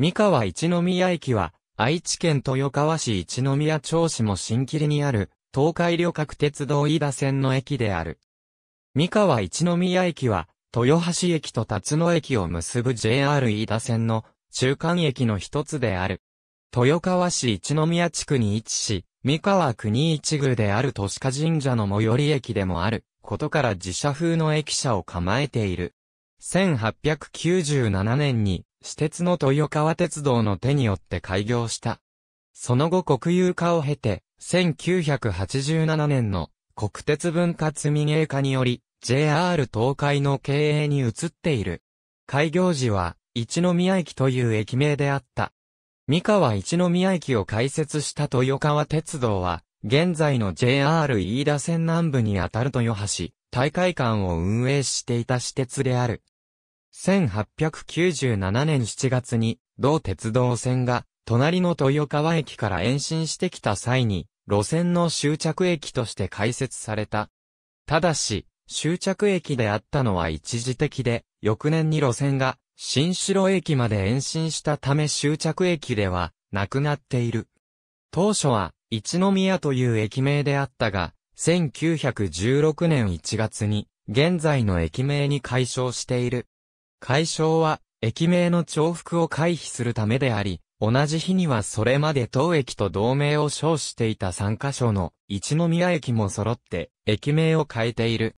三河一宮駅は、愛知県豊川市一宮町市も新霧にある、東海旅客鉄道飯田線の駅である。三河一宮駅は、豊橋駅と辰野駅を結ぶ JR 飯田線の中間駅の一つである。豊川市一宮地区に位置し、三河国一宮である都市化神社の最寄り駅でもある、ことから自社風の駅舎を構えている。1897年に私鉄の豊川鉄道の手によって開業した。その後国有化を経て、1987年の国鉄分割民営化により、JR 東海の経営に移っている。開業時は、一宮駅という駅名であった。三河一宮駅を開設した豊川鉄道は、現在の JR 飯田線南部にあたる豊橋、大会館を運営していた私鉄である。1897年7月に、同鉄道線が、隣の豊川駅から延伸してきた際に、路線の終着駅として開設された。ただし、終着駅であったのは一時的で、翌年に路線が、新城駅まで延伸したため終着駅では、なくなっている。当初は、一宮という駅名であったが、1916年1月に、現在の駅名に解消している。解消は、駅名の重複を回避するためであり、同じ日にはそれまで当駅と同名を称していた3カ所の一宮駅も揃って駅名を変えている。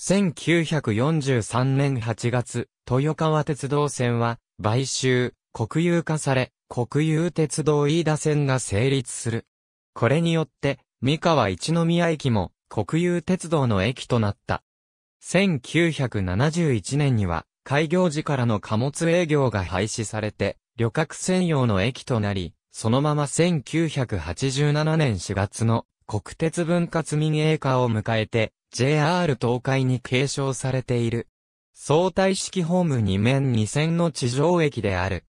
1943年8月、豊川鉄道線は買収、国有化され、国有鉄道飯田線が成立する。これによって、三河一宮駅も国有鉄道の駅となった。1971年には開業時からの貨物営業が廃止されて、旅客専用の駅となり、そのまま1987年4月の国鉄分割民営化を迎えて、JR 東海に継承されている。相対式ホーム2面2線の地上駅である。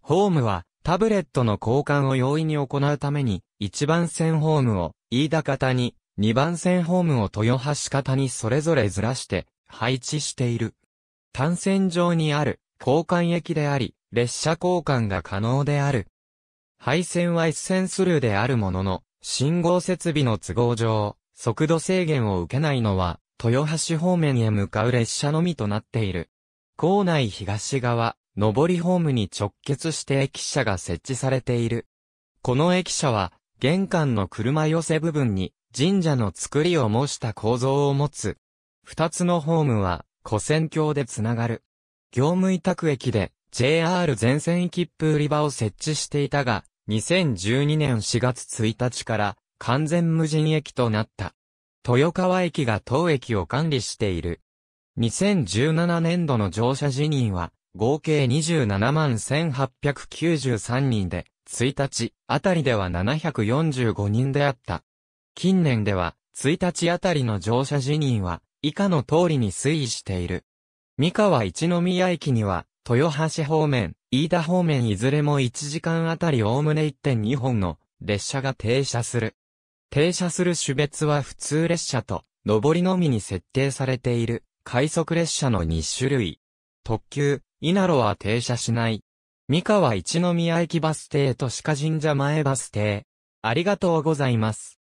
ホームはタブレットの交換を容易に行うために、1番線ホームを飯田方に、2番線ホームを豊橋方にそれぞれずらして配置している。単線上にある、交換駅であり、列車交換が可能である。配線は一線スルーであるものの、信号設備の都合上、速度制限を受けないのは、豊橋方面へ向かう列車のみとなっている。構内東側、上りホームに直結して駅舎が設置されている。この駅舎は、玄関の車寄せ部分に、神社の造りを模した構造を持つ。二つのホームは、古戦橋でつながる。業務委託駅で JR 全線切符売り場を設置していたが、2012年4月1日から完全無人駅となった。豊川駅が当駅を管理している。2017年度の乗車辞任は、合計27万1893人で、1日あたりでは745人であった。近年では、1日あたりの乗車辞任は、以下の通りに推移している。三河一宮駅には、豊橋方面、飯田方面いずれも1時間あたりおおむね1.2本の列車が停車する。停車する種別は普通列車と、上りのみに設定されている、快速列車の2種類。特急、稲路は停車しない。三河一宮駅バス停と鹿神社前バス停。ありがとうございます。